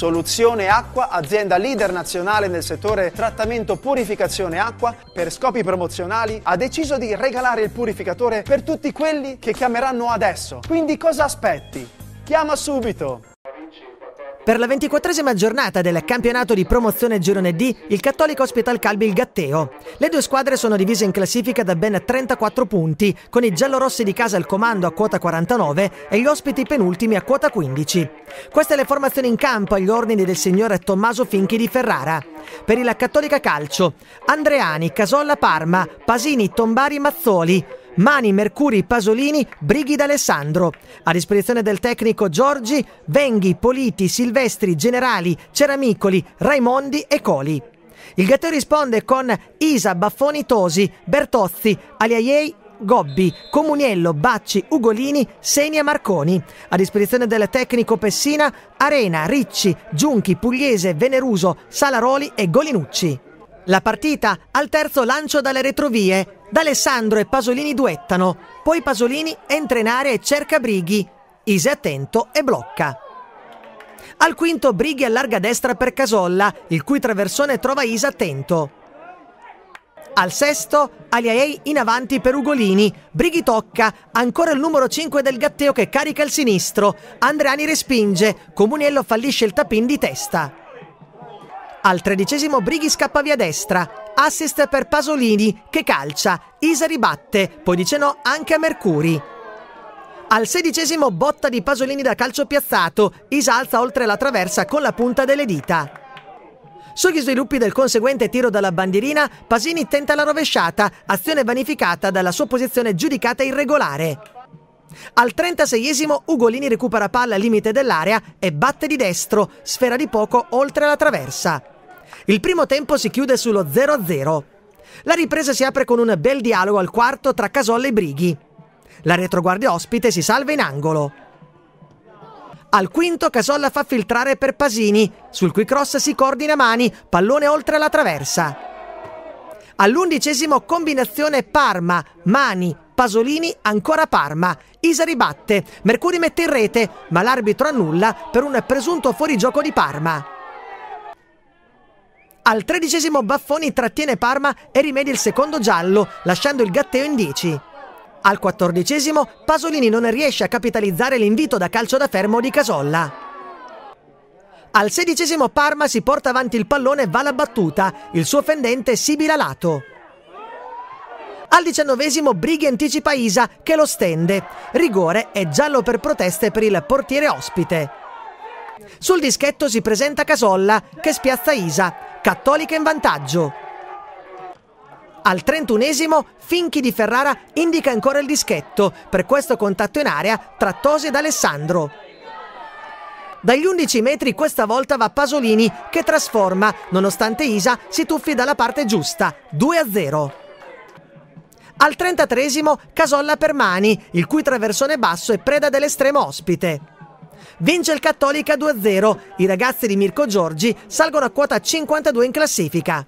Soluzione Acqua, azienda leader nazionale nel settore trattamento purificazione acqua, per scopi promozionali ha deciso di regalare il purificatore per tutti quelli che chiameranno adesso. Quindi cosa aspetti? Chiama subito! Per la ventiquattresima giornata del campionato di promozione Girone D, il Cattolico ospita il Calbi il Gatteo. Le due squadre sono divise in classifica da ben 34 punti, con i giallorossi di casa al comando a quota 49 e gli ospiti penultimi a quota 15. Queste le formazioni in campo agli ordini del signore Tommaso Finchi di Ferrara. Per il Cattolica Calcio, Andreani, Casolla Parma, Pasini, Tombari, Mazzoli, Mani, Mercuri, Pasolini, Brighi d'Alessandro. A disposizione del tecnico Giorgi, Venghi, Politi, Silvestri, Generali, Ceramicoli, Raimondi e Coli. Il gatto risponde con Isa, Baffoni, Tosi, Bertozzi, Aliaiei Gobbi, Comuniello, Bacci, Ugolini, Senia Marconi. A disposizione del tecnico Pessina, Arena, Ricci, Giunchi, Pugliese, Veneruso, Salaroli e Golinucci. La partita al terzo lancio dalle retrovie. D'Alessandro e Pasolini duettano, poi Pasolini entra in area e cerca Brighi. Ise attento e blocca. Al quinto Brighi allarga a destra per Casolla, il cui traversone trova Isa attento. Al sesto, Aliaei in avanti per Ugolini. Brighi tocca, ancora il numero 5 del Gatteo che carica il sinistro. Andreani respinge, Comuniello fallisce il tapin di testa. Al tredicesimo Brighi scappa via destra. Assist per Pasolini che calcia, Isa ribatte, poi dice no anche a Mercuri. Al sedicesimo botta di Pasolini da calcio piazzato, Isa alza oltre la traversa con la punta delle dita. Sugli sviluppi del conseguente tiro dalla bandierina, Pasini tenta la rovesciata, azione vanificata dalla sua posizione giudicata irregolare. Al 36esimo Ugolini recupera palla al limite dell'area e batte di destro, sfera di poco oltre la traversa. Il primo tempo si chiude sullo 0-0. La ripresa si apre con un bel dialogo al quarto tra Casolla e Brighi. La retroguardia ospite si salva in angolo. Al quinto Casolla fa filtrare per Pasini, sul cui cross si coordina mani, pallone oltre la traversa. All'undicesimo combinazione Parma, Mani, Pasolini, ancora Parma. Isa ribatte, Mercuri mette in rete, ma l'arbitro annulla per un presunto fuorigioco di Parma. Al tredicesimo Baffoni trattiene Parma e rimedia il secondo giallo, lasciando il Gatteo in 10. Al quattordicesimo Pasolini non riesce a capitalizzare l'invito da calcio da fermo di Casolla. Al sedicesimo Parma si porta avanti il pallone e va la battuta, il suo fendente Sibila Lato. Al diciannovesimo Brighi anticipa Isa che lo stende. Rigore e giallo per proteste per il portiere ospite. Sul dischetto si presenta Casolla che spiazza Isa, Cattolica in vantaggio. Al 31esimo Finchi di Ferrara indica ancora il dischetto, per questo contatto in area tra Tosi ed Alessandro. Dagli 11 metri questa volta va Pasolini che trasforma, nonostante Isa si tuffi dalla parte giusta, 2-0. a Al 33 Casolla per Mani, il cui traversone basso è preda dell'estremo ospite. Vince il Cattolica 2-0, i ragazzi di Mirko Giorgi salgono a quota 52 in classifica.